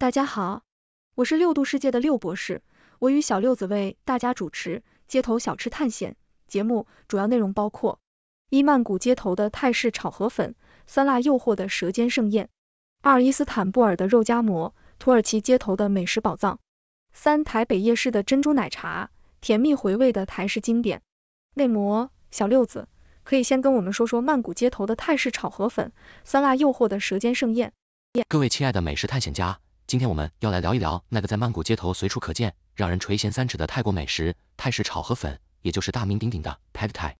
大家好，我是六度世界的六博士，我与小六子为大家主持街头小吃探险节目，主要内容包括一曼谷街头的泰式炒河粉，酸辣诱惑的舌尖盛宴；二伊斯坦布尔的肉夹馍，土耳其街头的美食宝藏；三台北夜市的珍珠奶茶，甜蜜回味的台式经典。内模小六子，可以先跟我们说说曼谷街头的泰式炒河粉，酸辣诱惑的舌尖盛宴。各位亲爱的美食探险家。今天我们要来聊一聊那个在曼谷街头随处可见、让人垂涎三尺的泰国美食泰式炒河粉，也就是大名鼎鼎的 Pad Thai。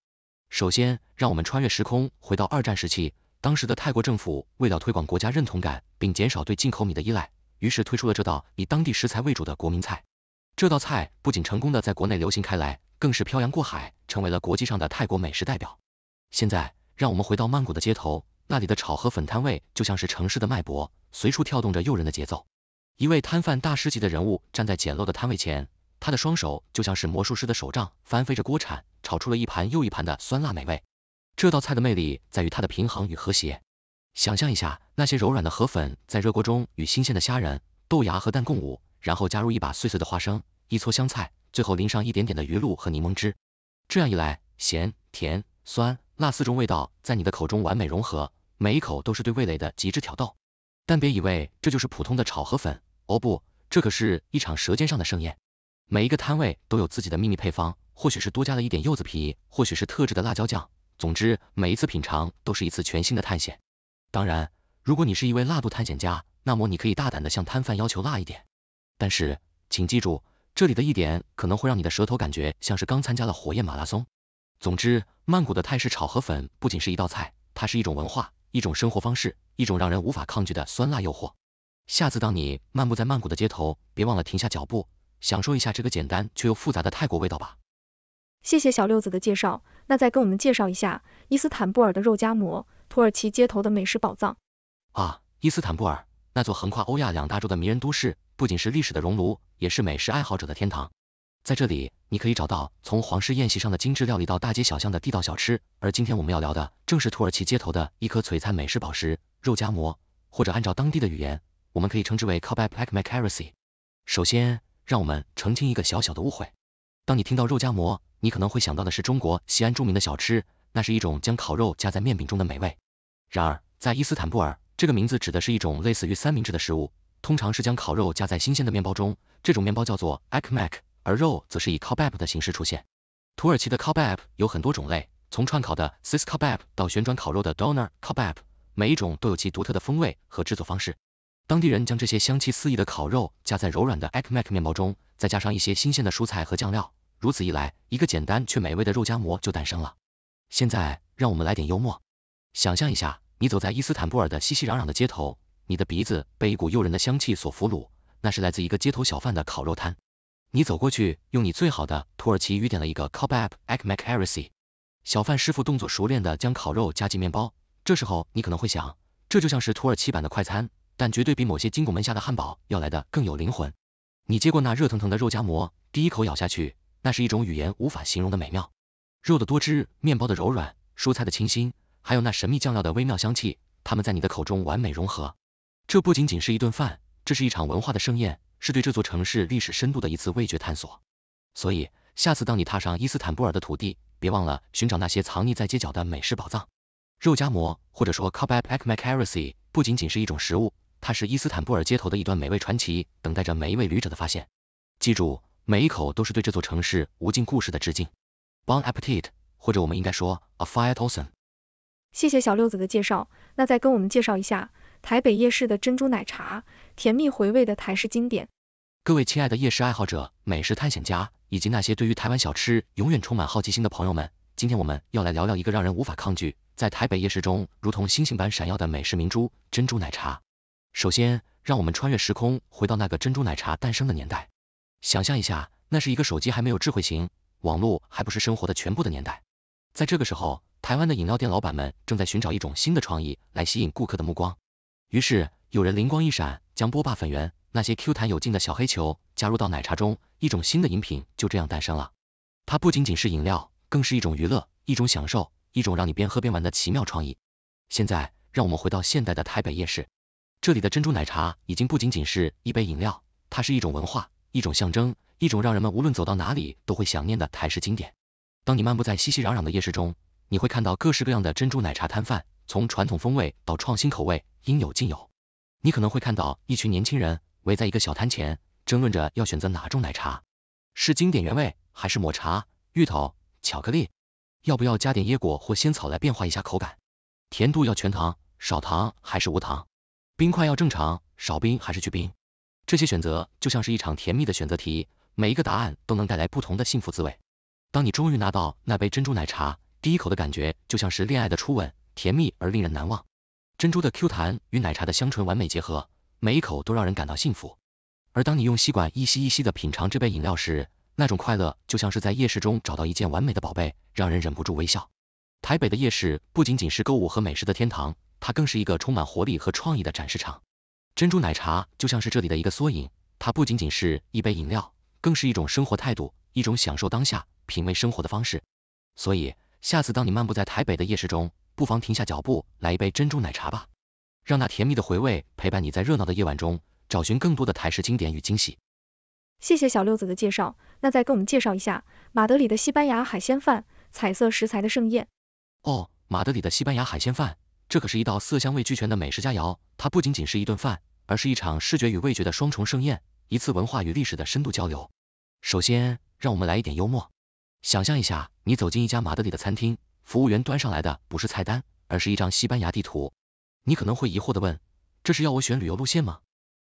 首先，让我们穿越时空，回到二战时期，当时的泰国政府为了推广国家认同感，并减少对进口米的依赖，于是推出了这道以当地食材为主的国民菜。这道菜不仅成功的在国内流行开来，更是漂洋过海，成为了国际上的泰国美食代表。现在，让我们回到曼谷的街头，那里的炒河粉摊位就像是城市的脉搏，随处跳动着诱人的节奏。一位摊贩大师级的人物站在简陋的摊位前，他的双手就像是魔术师的手杖，翻飞着锅铲，炒出了一盘又一盘的酸辣美味。这道菜的魅力在于它的平衡与和谐。想象一下，那些柔软的河粉在热锅中与新鲜的虾仁、豆芽和蛋共舞，然后加入一把碎碎的花生，一撮香菜，最后淋上一点点的鱼露和柠檬汁。这样一来，咸、甜、酸、辣四种味道在你的口中完美融合，每一口都是对味蕾的极致挑逗。但别以为这就是普通的炒河粉。哦不，这可是一场舌尖上的盛宴，每一个摊位都有自己的秘密配方，或许是多加了一点柚子皮，或许是特制的辣椒酱，总之每一次品尝都是一次全新的探险。当然，如果你是一位辣度探险家，那么你可以大胆的向摊贩要求辣一点，但是请记住，这里的一点可能会让你的舌头感觉像是刚参加了火焰马拉松。总之，曼谷的泰式炒河粉不仅是一道菜，它是一种文化，一种生活方式，一种让人无法抗拒的酸辣诱惑。下次当你漫步在曼谷的街头，别忘了停下脚步，享受一下这个简单却又复杂的泰国味道吧。谢谢小六子的介绍，那再跟我们介绍一下伊斯坦布尔的肉夹馍，土耳其街头的美食宝藏。啊，伊斯坦布尔，那座横跨欧亚两大洲的迷人都市，不仅是历史的熔炉，也是美食爱好者的天堂。在这里，你可以找到从皇室宴席上的精致料理到大街小巷的地道小吃。而今天我们要聊的，正是土耳其街头的一颗璀璨美食宝石——肉夹馍，或者按照当地的语言。我们可以称之为 c l l b a c k m e k k a r y e s 首先，让我们澄清一个小小的误会。当你听到肉夹馍，你可能会想到的是中国西安著名的小吃，那是一种将烤肉夹在面饼中的美味。然而，在伊斯坦布尔，这个名字指的是一种类似于三明治的食物，通常是将烤肉夹在新鲜的面包中，这种面包叫做 ekmek，而肉则是以 kebab 的形式出现。土耳其的 kebab 有很多种类，从串烤的 s i s kebab 到旋转烤肉的 doner kebab，每一种都有其独特的风味和制作方式。当地人将这些香气四溢的烤肉夹在柔软的 e g m a c 面包中，再加上一些新鲜的蔬菜和酱料，如此一来，一个简单却美味的肉夹馍就诞生了。现在，让我们来点幽默。想象一下，你走在伊斯坦布尔的熙熙攘攘的街头，你的鼻子被一股诱人的香气所俘虏，那是来自一个街头小贩的烤肉摊。你走过去，用你最好的土耳其语点了一个 k l b a b e g m a c i arası。小贩师傅动作熟练地将烤肉夹进面包，这时候你可能会想，这就像是土耳其版的快餐。但绝对比某些金拱门下的汉堡要来的更有灵魂。你接过那热腾腾的肉夹馍，第一口咬下去，那是一种语言无法形容的美妙。肉的多汁，面包的柔软，蔬菜的清新，还有那神秘酱料的微妙香气，它们在你的口中完美融合。这不仅仅是一顿饭，这是一场文化的盛宴，是对这座城市历史深度的一次味觉探索。所以，下次当你踏上伊斯坦布尔的土地，别忘了寻找那些藏匿在街角的美食宝藏。肉夹馍，或者说 kabab e k m e c a r a s y 不仅仅是一种食物。它是伊斯坦布尔街头的一段美味传奇，等待着每一位旅者的发现。记住，每一口都是对这座城市无尽故事的致敬。Bon appetit，或者我们应该说 a f i r e t olsun。谢谢小六子的介绍，那再跟我们介绍一下台北夜市的珍珠奶茶，甜蜜回味的台式经典。各位亲爱的夜市爱好者、美食探险家，以及那些对于台湾小吃永远充满好奇心的朋友们，今天我们要来聊聊一个让人无法抗拒，在台北夜市中如同星星般闪耀的美食明珠——珍珠奶茶。首先，让我们穿越时空，回到那个珍珠奶茶诞生的年代。想象一下，那是一个手机还没有智慧型，网络还不是生活的全部的年代。在这个时候，台湾的饮料店老板们正在寻找一种新的创意来吸引顾客的目光。于是，有人灵光一闪，将波霸粉圆那些 Q 弹有劲的小黑球加入到奶茶中，一种新的饮品就这样诞生了。它不仅仅是饮料，更是一种娱乐，一种享受，一种让你边喝边玩的奇妙创意。现在，让我们回到现代的台北夜市。这里的珍珠奶茶已经不仅仅是一杯饮料，它是一种文化，一种象征，一种让人们无论走到哪里都会想念的台式经典。当你漫步在熙熙攘攘的夜市中，你会看到各式各样的珍珠奶茶摊贩，从传统风味到创新口味，应有尽有。你可能会看到一群年轻人围在一个小摊前，争论着要选择哪种奶茶，是经典原味还是抹茶、芋头、巧克力？要不要加点椰果或仙草来变化一下口感？甜度要全糖、少糖还是无糖？冰块要正常，少冰还是去冰？这些选择就像是一场甜蜜的选择题，每一个答案都能带来不同的幸福滋味。当你终于拿到那杯珍珠奶茶，第一口的感觉就像是恋爱的初吻，甜蜜而令人难忘。珍珠的 Q 弹与奶茶的香醇完美结合，每一口都让人感到幸福。而当你用吸管一吸一吸的品尝这杯饮料时，那种快乐就像是在夜市中找到一件完美的宝贝，让人忍不住微笑。台北的夜市不仅仅是购物和美食的天堂。它更是一个充满活力和创意的展示场，珍珠奶茶就像是这里的一个缩影，它不仅仅是一杯饮料，更是一种生活态度，一种享受当下、品味生活的方式。所以，下次当你漫步在台北的夜市中，不妨停下脚步来一杯珍珠奶茶吧，让那甜蜜的回味陪伴你在热闹的夜晚中，找寻更多的台式经典与惊喜。谢谢小六子的介绍，那再给我们介绍一下马德里的西班牙海鲜饭，彩色食材的盛宴。哦，马德里的西班牙海鲜饭。这可是一道色香味俱全的美食佳肴，它不仅仅是一顿饭，而是一场视觉与味觉的双重盛宴，一次文化与历史的深度交流。首先，让我们来一点幽默。想象一下，你走进一家马德里的餐厅，服务员端上来的不是菜单，而是一张西班牙地图。你可能会疑惑地问，这是要我选旅游路线吗？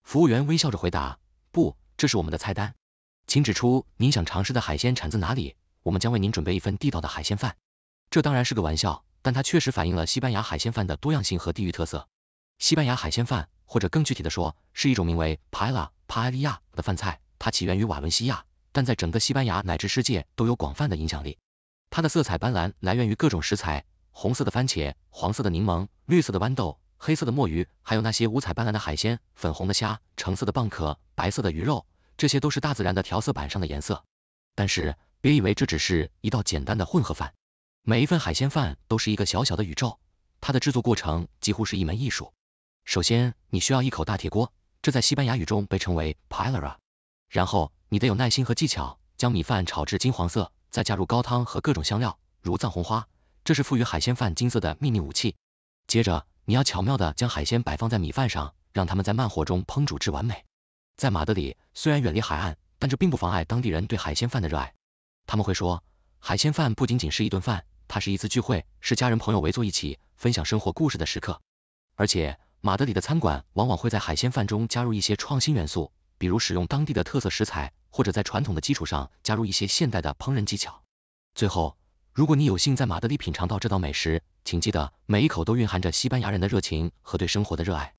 服务员微笑着回答，不，这是我们的菜单，请指出您想尝试的海鲜产自哪里，我们将为您准备一份地道的海鲜饭。这当然是个玩笑。但它确实反映了西班牙海鲜饭的多样性和地域特色。西班牙海鲜饭，或者更具体的说，是一种名为 paella、帕埃利亚的饭菜，它起源于瓦伦西亚，但在整个西班牙乃至世界都有广泛的影响力。它的色彩斑斓来源于各种食材，红色的番茄、黄色的柠檬、绿色的豌豆、黑色的墨鱼，还有那些五彩斑斓的海鲜，粉红的虾、橙色的蚌壳、白色的鱼肉，这些都是大自然的调色板上的颜色。但是别以为这只是一道简单的混合饭。每一份海鲜饭都是一个小小的宇宙，它的制作过程几乎是一门艺术。首先，你需要一口大铁锅，这在西班牙语中被称为 p l e r a 然后，你得有耐心和技巧，将米饭炒至金黄色，再加入高汤和各种香料，如藏红花，这是赋予海鲜饭金色的秘密武器。接着，你要巧妙地将海鲜摆放在米饭上，让它们在慢火中烹煮至完美。在马德里，虽然远离海岸，但这并不妨碍当地人对海鲜饭的热爱。他们会说，海鲜饭不仅仅是一顿饭。它是一次聚会，是家人朋友围坐一起分享生活故事的时刻。而且，马德里的餐馆往往会在海鲜饭中加入一些创新元素，比如使用当地的特色食材，或者在传统的基础上加入一些现代的烹饪技巧。最后，如果你有幸在马德里品尝到这道美食，请记得每一口都蕴含着西班牙人的热情和对生活的热爱。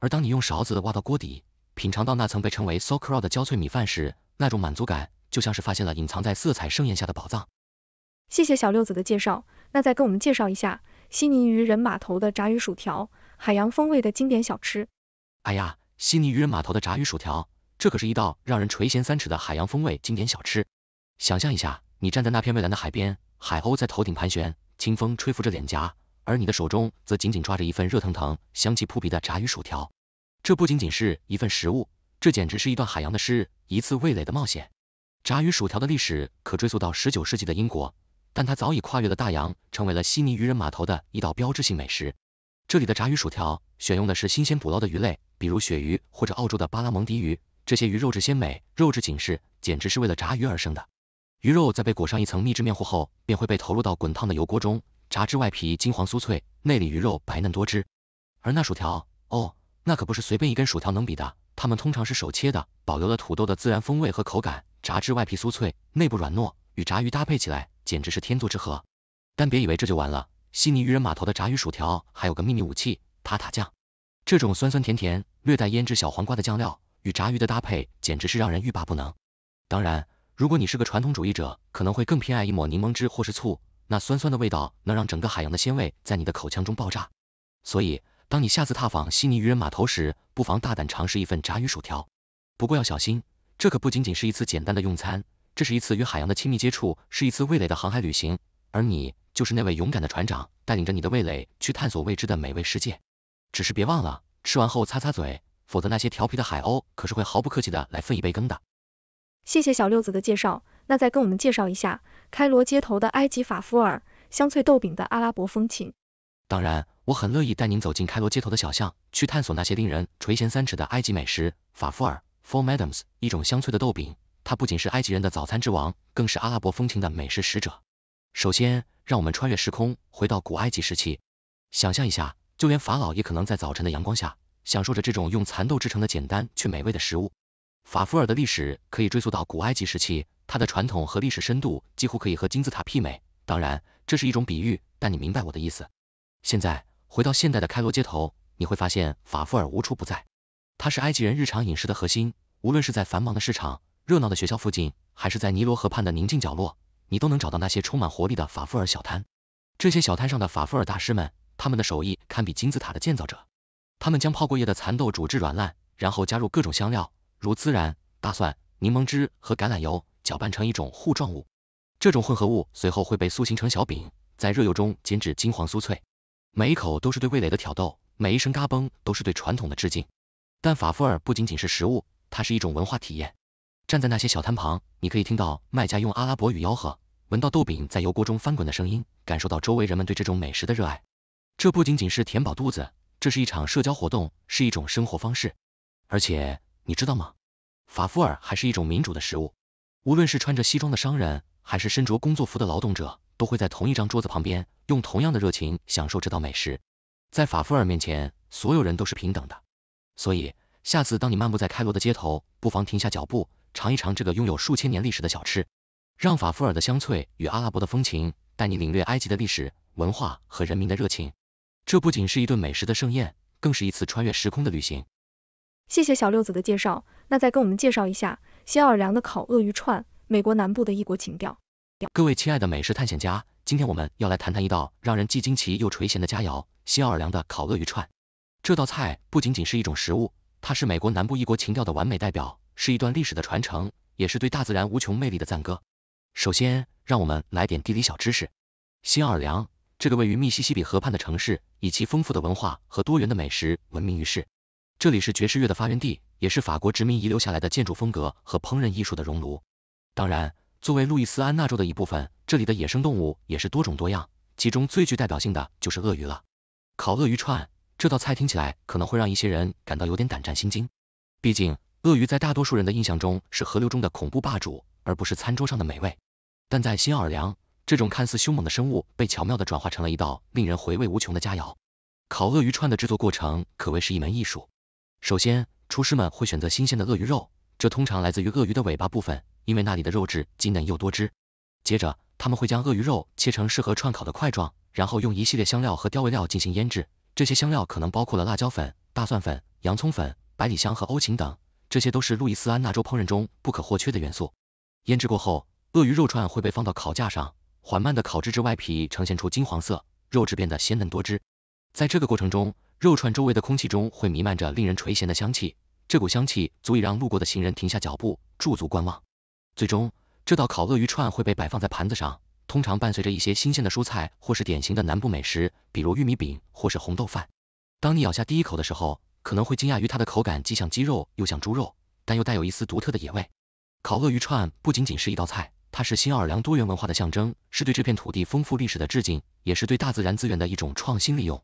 而当你用勺子挖到锅底，品尝到那层被称为 s a u r é e d 的焦脆米饭时，那种满足感就像是发现了隐藏在色彩盛宴下的宝藏。谢谢小六子的介绍，那再跟我们介绍一下悉尼渔人码头的炸鱼薯条，海洋风味的经典小吃。哎呀，悉尼渔人码头的炸鱼薯条，这可是一道让人垂涎三尺的海洋风味经典小吃。想象一下，你站在那片蔚蓝的海边，海鸥在头顶盘旋，清风吹拂着脸颊，而你的手中则紧紧抓着一份热腾腾、香气扑鼻的炸鱼薯条。这不仅仅是一份食物，这简直是一段海洋的诗，一次味蕾的冒险。炸鱼薯条的历史可追溯到十九世纪的英国。但它早已跨越了大洋，成为了悉尼渔人码头的一道标志性美食。这里的炸鱼薯条选用的是新鲜捕捞的鱼类，比如鳕鱼或者澳洲的巴拉蒙迪鱼，这些鱼肉质鲜美，肉质紧实，简直是为了炸鱼而生的。鱼肉在被裹上一层秘制面糊后，便会被投入到滚烫的油锅中，炸至外皮金黄酥脆，内里鱼肉白嫩多汁。而那薯条，哦，那可不是随便一根薯条能比的。它们通常是手切的，保留了土豆的自然风味和口感，炸至外皮酥脆，内部软糯，与炸鱼搭配起来。简直是天作之合，但别以为这就完了，悉尼渔人码头的炸鱼薯条还有个秘密武器——塔塔酱。这种酸酸甜甜、略带腌制小黄瓜的酱料，与炸鱼的搭配简直是让人欲罢不能。当然，如果你是个传统主义者，可能会更偏爱一抹柠檬汁或是醋，那酸酸的味道能让整个海洋的鲜味在你的口腔中爆炸。所以，当你下次踏访悉尼渔人码头时，不妨大胆尝试一份炸鱼薯条。不过要小心，这可不仅仅是一次简单的用餐。这是一次与海洋的亲密接触，是一次味蕾的航海旅行，而你就是那位勇敢的船长，带领着你的味蕾去探索未知的美味世界。只是别忘了吃完后擦擦嘴，否则那些调皮的海鸥可是会毫不客气的来分一杯羹的。谢谢小六子的介绍，那再跟我们介绍一下开罗街头的埃及法夫尔香脆豆饼的阿拉伯风情。当然，我很乐意带您走进开罗街头的小巷，去探索那些令人垂涎三尺的埃及美食法夫尔 f o u Madams），一种香脆的豆饼。它不仅是埃及人的早餐之王，更是阿拉伯风情的美食使者。首先，让我们穿越时空，回到古埃及时期，想象一下，就连法老也可能在早晨的阳光下，享受着这种用蚕豆制成的简单却美味的食物。法夫尔的历史可以追溯到古埃及时期，它的传统和历史深度几乎可以和金字塔媲美。当然，这是一种比喻，但你明白我的意思。现在，回到现代的开罗街头，你会发现法夫尔无处不在，它是埃及人日常饮食的核心，无论是在繁忙的市场。热闹的学校附近，还是在尼罗河畔的宁静角落，你都能找到那些充满活力的法夫尔小摊。这些小摊上的法夫尔大师们，他们的手艺堪比金字塔的建造者。他们将泡过夜的蚕豆煮至软烂，然后加入各种香料，如孜然、大蒜、柠檬汁和橄榄油，搅拌成一种糊状物。这种混合物随后会被塑形成小饼，在热油中煎至金黄酥脆。每一口都是对味蕾的挑逗，每一声嘎嘣都是对传统的致敬。但法夫尔不仅仅是食物，它是一种文化体验。站在那些小摊旁，你可以听到卖家用阿拉伯语吆喝，闻到豆饼在油锅中翻滚的声音，感受到周围人们对这种美食的热爱。这不仅仅是填饱肚子，这是一场社交活动，是一种生活方式。而且，你知道吗？法夫尔还是一种民主的食物。无论是穿着西装的商人，还是身着工作服的劳动者，都会在同一张桌子旁边，用同样的热情享受这道美食。在法夫尔面前，所有人都是平等的。所以，下次当你漫步在开罗的街头，不妨停下脚步。尝一尝这个拥有数千年历史的小吃，让法芙尔的香脆与阿拉伯的风情带你领略埃及的历史文化和人民的热情。这不仅是一顿美食的盛宴，更是一次穿越时空的旅行。谢谢小六子的介绍，那再跟我们介绍一下新奥尔良的烤鳄鱼串，美国南部的异国情调。各位亲爱的美食探险家，今天我们要来谈谈一道让人既惊奇又垂涎的佳肴——新奥尔良的烤鳄鱼串。这道菜不仅仅是一种食物。它是美国南部异国情调的完美代表，是一段历史的传承，也是对大自然无穷魅力的赞歌。首先，让我们来点地理小知识。新奥尔良这个位于密西西比河畔的城市，以其丰富的文化和多元的美食闻名于世。这里是爵士乐的发源地，也是法国殖民遗留下来的建筑风格和烹饪艺术的熔炉。当然，作为路易斯安那州的一部分，这里的野生动物也是多种多样，其中最具代表性的就是鳄鱼了。烤鳄鱼串。这道菜听起来可能会让一些人感到有点胆战心惊，毕竟鳄鱼在大多数人的印象中是河流中的恐怖霸主，而不是餐桌上的美味。但在新奥尔良，这种看似凶猛的生物被巧妙的转化成了一道令人回味无穷的佳肴。烤鳄鱼串的制作过程可谓是一门艺术。首先，厨师们会选择新鲜的鳄鱼肉，这通常来自于鳄鱼的尾巴部分，因为那里的肉质既嫩又多汁。接着，他们会将鳄鱼肉切成适合串烤的块状，然后用一系列香料和调味料进行腌制。这些香料可能包括了辣椒粉、大蒜粉、洋葱粉、百里香和欧芹等，这些都是路易斯安那州烹饪中不可或缺的元素。腌制过后，鳄鱼肉串会被放到烤架上，缓慢的烤制至外皮呈现出金黄色，肉质变得鲜嫩多汁。在这个过程中，肉串周围的空气中会弥漫着令人垂涎的香气，这股香气足以让路过的行人停下脚步，驻足观望。最终，这道烤鳄鱼串会被摆放在盘子上。通常伴随着一些新鲜的蔬菜或是典型的南部美食，比如玉米饼或是红豆饭。当你咬下第一口的时候，可能会惊讶于它的口感既像鸡肉又像猪肉，但又带有一丝独特的野味。烤鳄鱼串不仅仅是一道菜，它是新奥尔良多元文化的象征，是对这片土地丰富历史的致敬，也是对大自然资源的一种创新利用。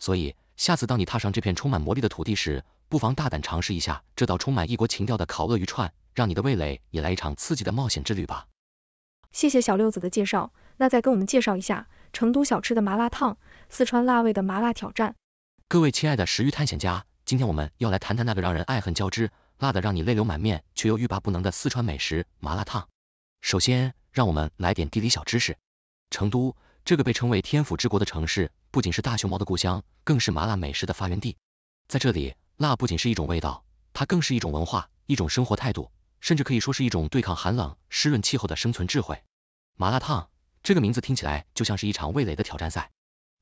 所以，下次当你踏上这片充满魔力的土地时，不妨大胆尝试一下这道充满异国情调的烤鳄鱼串，让你的味蕾也来一场刺激的冒险之旅吧。谢谢小六子的介绍，那再跟我们介绍一下成都小吃的麻辣烫，四川辣味的麻辣挑战。各位亲爱的食欲探险家，今天我们要来谈谈那个让人爱恨交织，辣的让你泪流满面却又欲罢不能的四川美食麻辣烫。首先，让我们来点地理小知识。成都，这个被称为天府之国的城市，不仅是大熊猫的故乡，更是麻辣美食的发源地。在这里，辣不仅是一种味道，它更是一种文化，一种生活态度。甚至可以说是一种对抗寒冷、湿润气候的生存智慧。麻辣烫这个名字听起来就像是一场味蕾的挑战赛。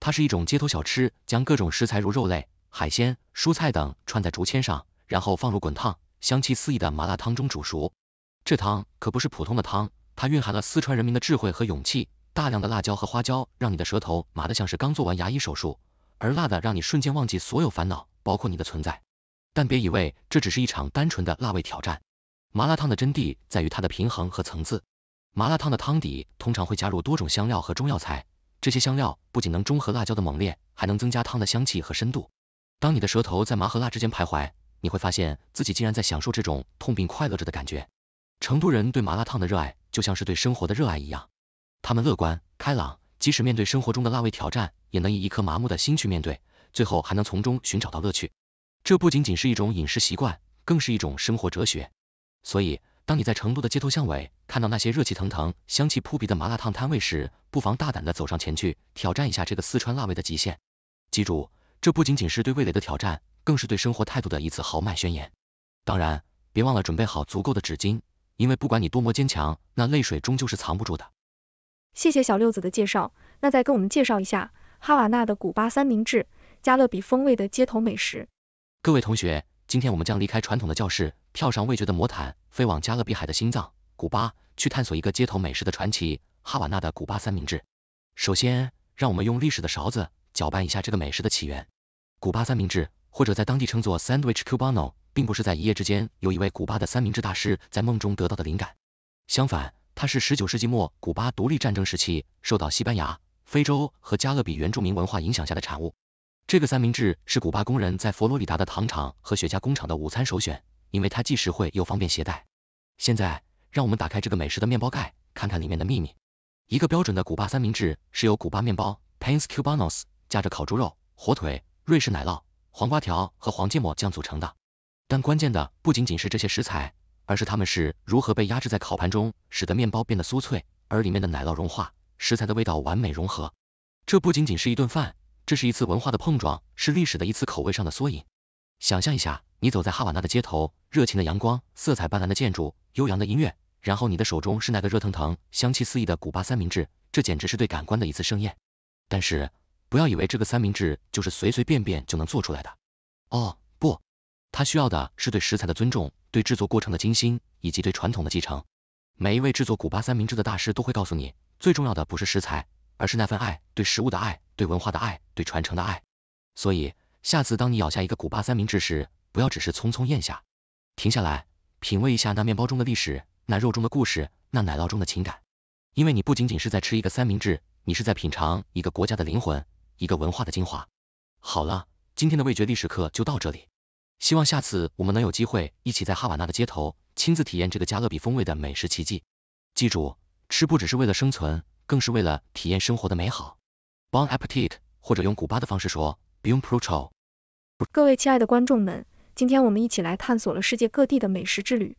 它是一种街头小吃，将各种食材如肉类、海鲜、蔬菜等串在竹签上，然后放入滚烫、香气四溢的麻辣汤中煮熟。这汤可不是普通的汤，它蕴含了四川人民的智慧和勇气。大量的辣椒和花椒让你的舌头麻的像是刚做完牙医手术，而辣的让你瞬间忘记所有烦恼，包括你的存在。但别以为这只是一场单纯的辣味挑战。麻辣烫的真谛在于它的平衡和层次。麻辣烫的汤底通常会加入多种香料和中药材，这些香料不仅能中和辣椒的猛烈，还能增加汤的香气和深度。当你的舌头在麻和辣之间徘徊，你会发现自己竟然在享受这种痛并快乐着的感觉。成都人对麻辣烫的热爱，就像是对生活的热爱一样，他们乐观开朗，即使面对生活中的辣味挑战，也能以一颗麻木的心去面对，最后还能从中寻找到乐趣。这不仅仅是一种饮食习惯，更是一种生活哲学。所以，当你在成都的街头巷尾看到那些热气腾腾、香气扑鼻的麻辣烫摊位时，不妨大胆的走上前去，挑战一下这个四川辣味的极限。记住，这不仅仅是对味蕾的挑战，更是对生活态度的一次豪迈宣言。当然，别忘了准备好足够的纸巾，因为不管你多么坚强，那泪水终究是藏不住的。谢谢小六子的介绍，那再跟我们介绍一下哈瓦那的古巴三明治，加勒比风味的街头美食。各位同学，今天我们将离开传统的教室。跳上味觉的魔毯，飞往加勒比海的心脏——古巴，去探索一个街头美食的传奇：哈瓦那的古巴三明治。首先，让我们用历史的勺子搅拌一下这个美食的起源。古巴三明治，或者在当地称作 sandwich cubano，并不是在一夜之间由一位古巴的三明治大师在梦中得到的灵感。相反，它是十九世纪末古巴独立战争时期受到西班牙、非洲和加勒比原住民文化影响下的产物。这个三明治是古巴工人在佛罗里达的糖厂和雪茄工厂的午餐首选。因为它既实惠又方便携带。现在，让我们打开这个美食的面包盖，看看里面的秘密。一个标准的古巴三明治是由古巴面包 （panes cubanos） 夹着烤猪肉、火腿、瑞士奶酪、黄瓜条和黄芥末酱组成的。但关键的不仅仅是这些食材，而是它们是如何被压制在烤盘中，使得面包变得酥脆，而里面的奶酪融化，食材的味道完美融合。这不仅仅是一顿饭，这是一次文化的碰撞，是历史的一次口味上的缩影。想象一下。你走在哈瓦那的街头，热情的阳光，色彩斑斓的建筑，悠扬的音乐，然后你的手中是那个热腾腾、香气四溢的古巴三明治，这简直是对感官的一次盛宴。但是，不要以为这个三明治就是随随便便就能做出来的。哦，不，它需要的是对食材的尊重，对制作过程的精心，以及对传统的继承。每一位制作古巴三明治的大师都会告诉你，最重要的不是食材，而是那份爱，对食物的爱，对文化的爱，对传承的爱。所以。下次当你咬下一个古巴三明治时，不要只是匆匆咽下，停下来，品味一下那面包中的历史，那肉中的故事，那奶酪中的情感。因为你不仅仅是在吃一个三明治，你是在品尝一个国家的灵魂，一个文化的精华。好了，今天的味觉历史课就到这里。希望下次我们能有机会一起在哈瓦那的街头，亲自体验这个加勒比风味的美食奇迹。记住，吃不只是为了生存，更是为了体验生活的美好。Bon appetit，或者用古巴的方式说。各位亲爱的观众们，今天我们一起来探索了世界各地的美食之旅。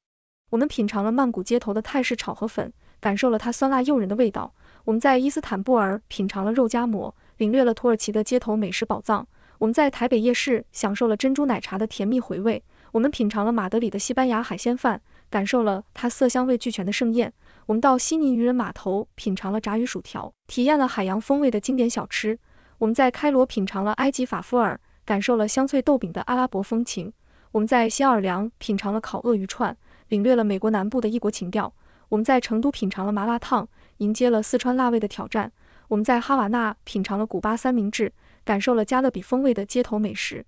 我们品尝了曼谷街头的泰式炒河粉，感受了它酸辣诱人的味道。我们在伊斯坦布尔品尝了肉夹馍，领略了土耳其的街头美食宝藏。我们在台北夜市享受了珍珠奶茶的甜蜜回味。我们品尝了马德里的西班牙海鲜饭，感受了它色香味俱全的盛宴。我们到悉尼渔人码头品尝了炸鱼薯条，体验了海洋风味的经典小吃。我们在开罗品尝了埃及法夫尔，感受了香脆豆饼的阿拉伯风情；我们在新奥尔良品尝了烤鳄鱼串，领略了美国南部的异国情调；我们在成都品尝了麻辣烫，迎接了四川辣味的挑战；我们在哈瓦那品尝了古巴三明治，感受了加勒比风味的街头美食。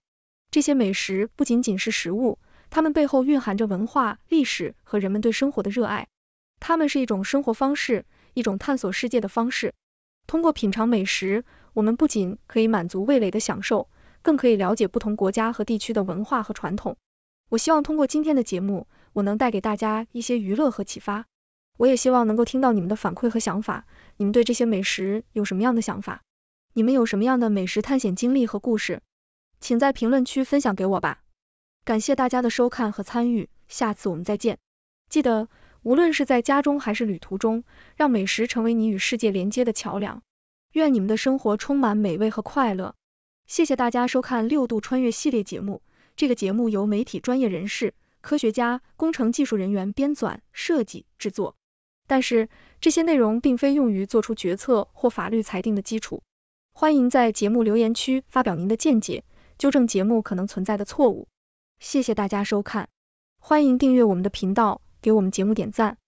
这些美食不仅仅是食物，它们背后蕴含着文化、历史和人们对生活的热爱。它们是一种生活方式，一种探索世界的方式。通过品尝美食，我们不仅可以满足味蕾的享受，更可以了解不同国家和地区的文化和传统。我希望通过今天的节目，我能带给大家一些娱乐和启发。我也希望能够听到你们的反馈和想法，你们对这些美食有什么样的想法？你们有什么样的美食探险经历和故事？请在评论区分享给我吧。感谢大家的收看和参与，下次我们再见。记得。无论是在家中还是旅途中，让美食成为你与世界连接的桥梁。愿你们的生活充满美味和快乐。谢谢大家收看六度穿越系列节目。这个节目由媒体专业人士、科学家、工程技术人员编纂、设计、制作。但是这些内容并非用于做出决策或法律裁定的基础。欢迎在节目留言区发表您的见解，纠正节目可能存在的错误。谢谢大家收看，欢迎订阅我们的频道。给我们节目点赞。